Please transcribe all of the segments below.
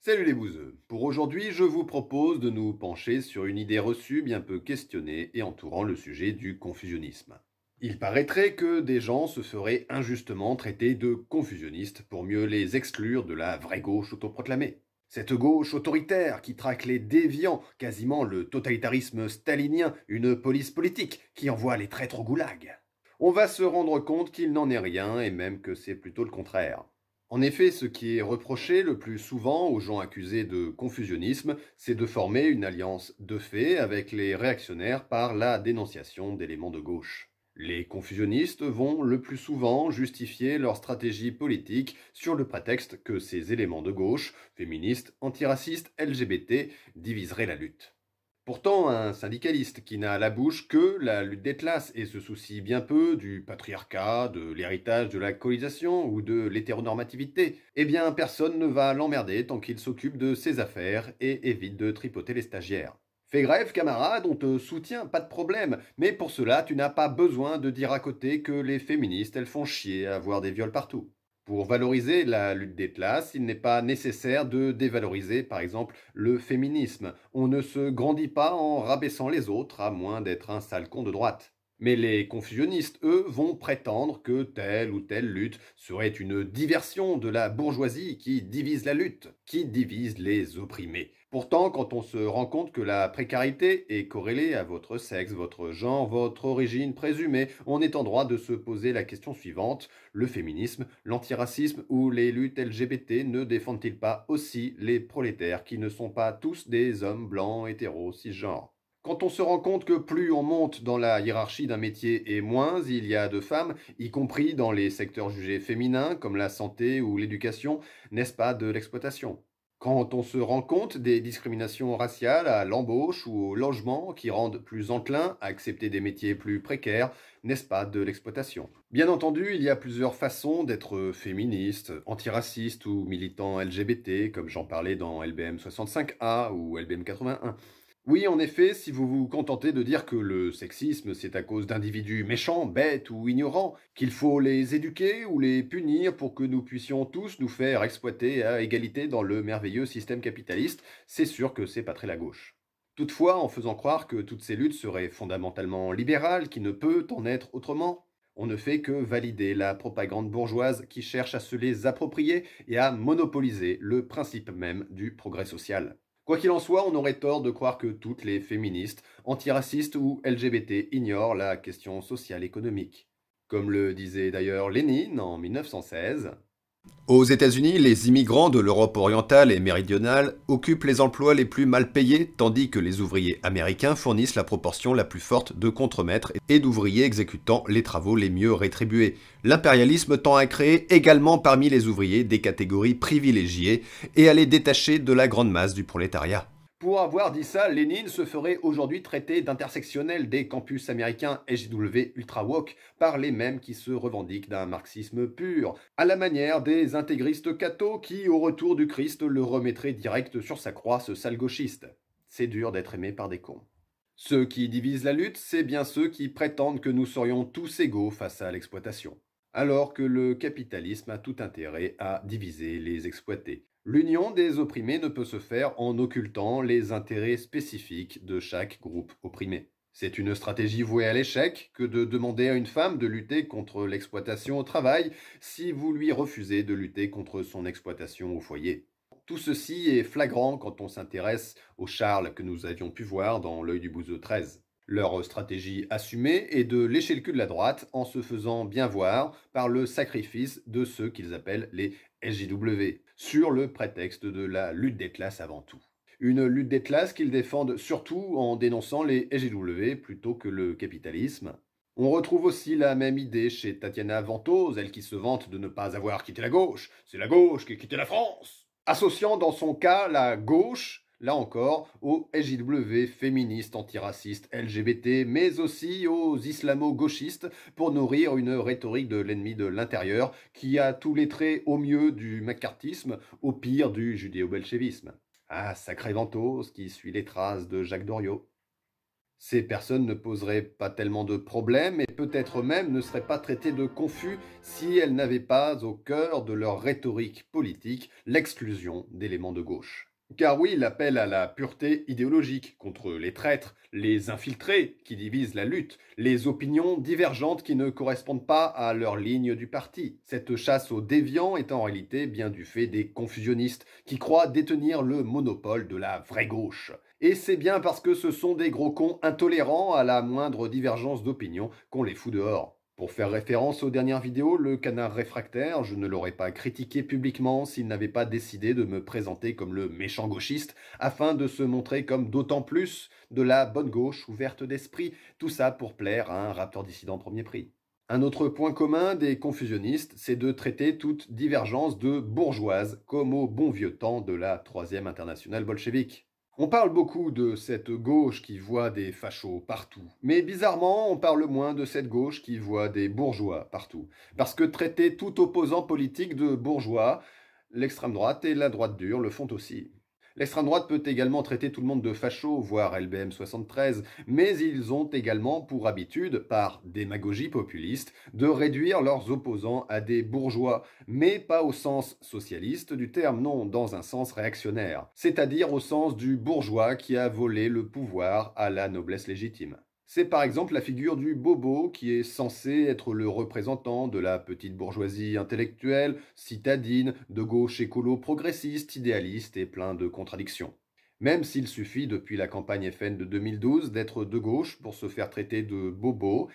Salut les bouseux Pour aujourd'hui, je vous propose de nous pencher sur une idée reçue bien peu questionnée et entourant le sujet du confusionnisme. Il paraîtrait que des gens se feraient injustement traiter de confusionnistes pour mieux les exclure de la vraie gauche autoproclamée. Cette gauche autoritaire qui traque les déviants, quasiment le totalitarisme stalinien, une police politique qui envoie les traîtres au goulag. On va se rendre compte qu'il n'en est rien et même que c'est plutôt le contraire. En effet, ce qui est reproché le plus souvent aux gens accusés de confusionnisme, c'est de former une alliance de fait avec les réactionnaires par la dénonciation d'éléments de gauche. Les confusionnistes vont le plus souvent justifier leur stratégie politique sur le prétexte que ces éléments de gauche, féministes, antiracistes, LGBT, diviseraient la lutte. Pourtant, un syndicaliste qui n'a à la bouche que la lutte des classes et se soucie bien peu du patriarcat, de l'héritage de la colonisation ou de l'hétéronormativité, eh bien personne ne va l'emmerder tant qu'il s'occupe de ses affaires et évite de tripoter les stagiaires. Fais grève, camarade, on te soutient, pas de problème. Mais pour cela, tu n'as pas besoin de dire à côté que les féministes, elles font chier à avoir des viols partout. Pour valoriser la lutte des classes, il n'est pas nécessaire de dévaloriser, par exemple, le féminisme. On ne se grandit pas en rabaissant les autres, à moins d'être un sale con de droite. Mais les confusionnistes, eux, vont prétendre que telle ou telle lutte serait une diversion de la bourgeoisie qui divise la lutte, qui divise les opprimés. Pourtant, quand on se rend compte que la précarité est corrélée à votre sexe, votre genre, votre origine présumée, on est en droit de se poser la question suivante. Le féminisme, l'antiracisme ou les luttes LGBT ne défendent-ils pas aussi les prolétaires qui ne sont pas tous des hommes blancs, hétéros, cisgenres quand on se rend compte que plus on monte dans la hiérarchie d'un métier et moins il y a de femmes, y compris dans les secteurs jugés féminins comme la santé ou l'éducation, n'est-ce pas de l'exploitation Quand on se rend compte des discriminations raciales à l'embauche ou au logement qui rendent plus enclin à accepter des métiers plus précaires, n'est-ce pas de l'exploitation Bien entendu, il y a plusieurs façons d'être féministe, antiraciste ou militant LGBT, comme j'en parlais dans LBM 65A ou LBM 81. Oui, en effet, si vous vous contentez de dire que le sexisme, c'est à cause d'individus méchants, bêtes ou ignorants, qu'il faut les éduquer ou les punir pour que nous puissions tous nous faire exploiter à égalité dans le merveilleux système capitaliste, c'est sûr que c'est pas très la gauche. Toutefois, en faisant croire que toutes ces luttes seraient fondamentalement libérales, qui ne peut en être autrement, on ne fait que valider la propagande bourgeoise qui cherche à se les approprier et à monopoliser le principe même du progrès social. Quoi qu'il en soit, on aurait tort de croire que toutes les féministes, antiracistes ou LGBT ignorent la question sociale économique. Comme le disait d'ailleurs Lénine en 1916, aux États-Unis, les immigrants de l'Europe orientale et méridionale occupent les emplois les plus mal payés, tandis que les ouvriers américains fournissent la proportion la plus forte de contremaîtres et d'ouvriers exécutant les travaux les mieux rétribués. L'impérialisme tend à créer également parmi les ouvriers des catégories privilégiées et à les détacher de la grande masse du prolétariat. Pour avoir dit ça, Lénine se ferait aujourd'hui traiter d'intersectionnel des campus américains SJW ultra Walk par les mêmes qui se revendiquent d'un marxisme pur, à la manière des intégristes cathos qui, au retour du Christ, le remettraient direct sur sa croix, ce sale gauchiste. C'est dur d'être aimé par des cons. Ceux qui divisent la lutte, c'est bien ceux qui prétendent que nous serions tous égaux face à l'exploitation alors que le capitalisme a tout intérêt à diviser les exploités. L'union des opprimés ne peut se faire en occultant les intérêts spécifiques de chaque groupe opprimé. C'est une stratégie vouée à l'échec que de demander à une femme de lutter contre l'exploitation au travail si vous lui refusez de lutter contre son exploitation au foyer. Tout ceci est flagrant quand on s'intéresse au Charles que nous avions pu voir dans l'œil du bouseau 13. Leur stratégie assumée est de lécher le cul de la droite en se faisant bien voir par le sacrifice de ceux qu'ils appellent les SJW, sur le prétexte de la lutte des classes avant tout. Une lutte des classes qu'ils défendent surtout en dénonçant les SJW plutôt que le capitalisme. On retrouve aussi la même idée chez Tatiana Ventose, elle qui se vante de ne pas avoir quitté la gauche. C'est la gauche qui a quitté la France Associant dans son cas la gauche là encore, aux SJW, féministes, antiracistes, LGBT, mais aussi aux islamo-gauchistes, pour nourrir une rhétorique de l'ennemi de l'intérieur, qui a tous les traits au mieux du macartisme, au pire du judéo-belchévisme. Ah, sacré ventose qui suit les traces de Jacques Doriot. Ces personnes ne poseraient pas tellement de problèmes et peut-être même ne seraient pas traitées de confus si elles n'avaient pas au cœur de leur rhétorique politique l'exclusion d'éléments de gauche. Car oui, l'appel à la pureté idéologique contre les traîtres, les infiltrés qui divisent la lutte, les opinions divergentes qui ne correspondent pas à leur ligne du parti. Cette chasse aux déviants est en réalité bien du fait des confusionnistes qui croient détenir le monopole de la vraie gauche. Et c'est bien parce que ce sont des gros cons intolérants à la moindre divergence d'opinion qu'on les fout dehors. Pour faire référence aux dernières vidéos, le canard réfractaire, je ne l'aurais pas critiqué publiquement s'il n'avait pas décidé de me présenter comme le méchant gauchiste, afin de se montrer comme d'autant plus de la bonne gauche ouverte d'esprit, tout ça pour plaire à un raptor dissident premier prix. Un autre point commun des confusionnistes, c'est de traiter toute divergence de bourgeoise, comme au bon vieux temps de la troisième internationale bolchevique. On parle beaucoup de cette gauche qui voit des fachos partout, mais bizarrement, on parle moins de cette gauche qui voit des bourgeois partout. Parce que traiter tout opposant politique de bourgeois, l'extrême droite et la droite dure le font aussi. L'extrême droite peut également traiter tout le monde de facho, voire LBM 73, mais ils ont également pour habitude, par démagogie populiste, de réduire leurs opposants à des bourgeois, mais pas au sens socialiste du terme, non, dans un sens réactionnaire, c'est-à-dire au sens du bourgeois qui a volé le pouvoir à la noblesse légitime. C'est par exemple la figure du bobo qui est censé être le représentant de la petite bourgeoisie intellectuelle, citadine, de gauche écolo progressiste, idéaliste et plein de contradictions. Même s'il suffit depuis la campagne FN de 2012 d'être de gauche pour se faire traiter de bobo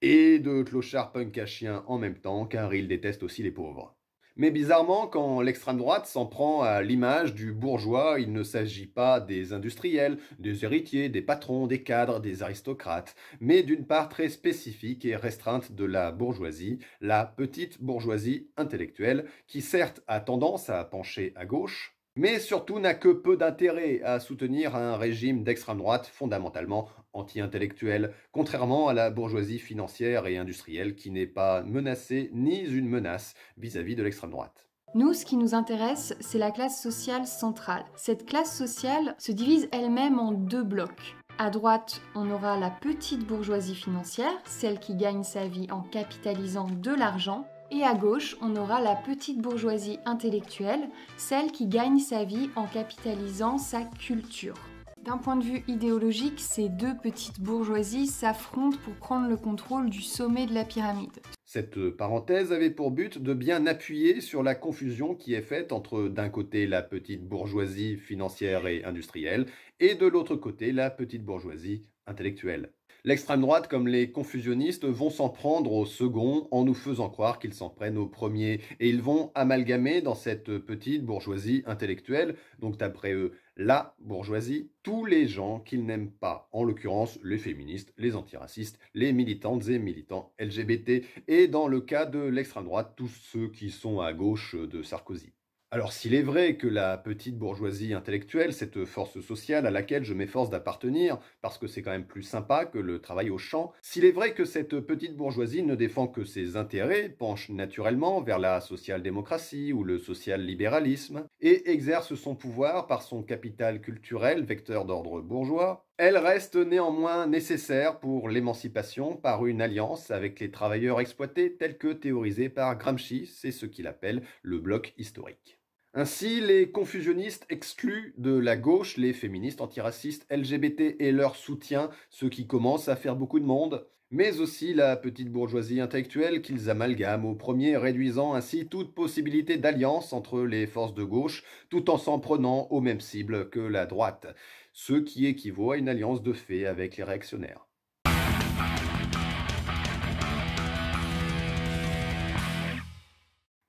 et de clochard punk à chien en même temps car il déteste aussi les pauvres. Mais bizarrement, quand l'extrême droite s'en prend à l'image du bourgeois, il ne s'agit pas des industriels, des héritiers, des patrons, des cadres, des aristocrates, mais d'une part très spécifique et restreinte de la bourgeoisie, la petite bourgeoisie intellectuelle, qui certes a tendance à pencher à gauche, mais surtout n'a que peu d'intérêt à soutenir un régime d'extrême droite fondamentalement anti-intellectuel, contrairement à la bourgeoisie financière et industrielle qui n'est pas menacée ni une menace vis-à-vis de l'extrême droite. Nous, ce qui nous intéresse, c'est la classe sociale centrale. Cette classe sociale se divise elle-même en deux blocs. À droite, on aura la petite bourgeoisie financière, celle qui gagne sa vie en capitalisant de l'argent, et à gauche, on aura la petite bourgeoisie intellectuelle, celle qui gagne sa vie en capitalisant sa culture. D'un point de vue idéologique, ces deux petites bourgeoisies s'affrontent pour prendre le contrôle du sommet de la pyramide. Cette parenthèse avait pour but de bien appuyer sur la confusion qui est faite entre d'un côté la petite bourgeoisie financière et industrielle et de l'autre côté la petite bourgeoisie intellectuelle. L'extrême droite, comme les confusionnistes, vont s'en prendre au second en nous faisant croire qu'ils s'en prennent au premier. Et ils vont amalgamer dans cette petite bourgeoisie intellectuelle, donc d'après eux, la bourgeoisie, tous les gens qu'ils n'aiment pas, en l'occurrence les féministes, les antiracistes, les militantes et militants LGBT, et dans le cas de l'extrême droite, tous ceux qui sont à gauche de Sarkozy. Alors s'il est vrai que la petite bourgeoisie intellectuelle, cette force sociale à laquelle je m'efforce d'appartenir, parce que c'est quand même plus sympa que le travail au champ, s'il est vrai que cette petite bourgeoisie ne défend que ses intérêts, penche naturellement vers la social-démocratie ou le social-libéralisme, et exerce son pouvoir par son capital culturel, vecteur d'ordre bourgeois, elle reste néanmoins nécessaire pour l'émancipation par une alliance avec les travailleurs exploités tels que théorisés par Gramsci, c'est ce qu'il appelle le bloc historique. Ainsi, les confusionnistes excluent de la gauche les féministes antiracistes LGBT et leur soutien, ce qui commence à faire beaucoup de monde, mais aussi la petite bourgeoisie intellectuelle qu'ils amalgament au premier, réduisant ainsi toute possibilité d'alliance entre les forces de gauche, tout en s'en prenant aux mêmes cibles que la droite, ce qui équivaut à une alliance de fait avec les réactionnaires.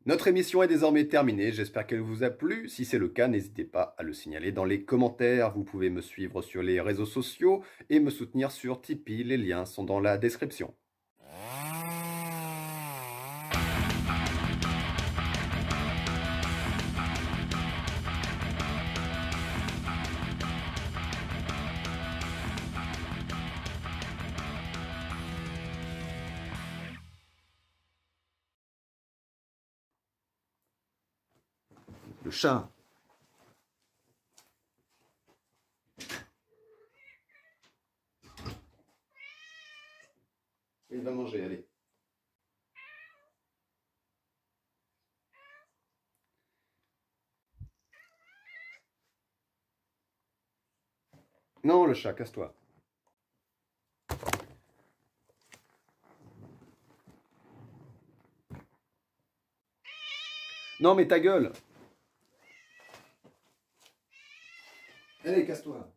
Notre émission est désormais terminée, j'espère qu'elle vous a plu. Si c'est le cas, n'hésitez pas à le signaler dans les commentaires. Vous pouvez me suivre sur les réseaux sociaux et me soutenir sur Tipeee, les liens sont dans la description. le chat. Il va manger, allez. Non, le chat, casse-toi. Non, mais ta gueule casse-toi.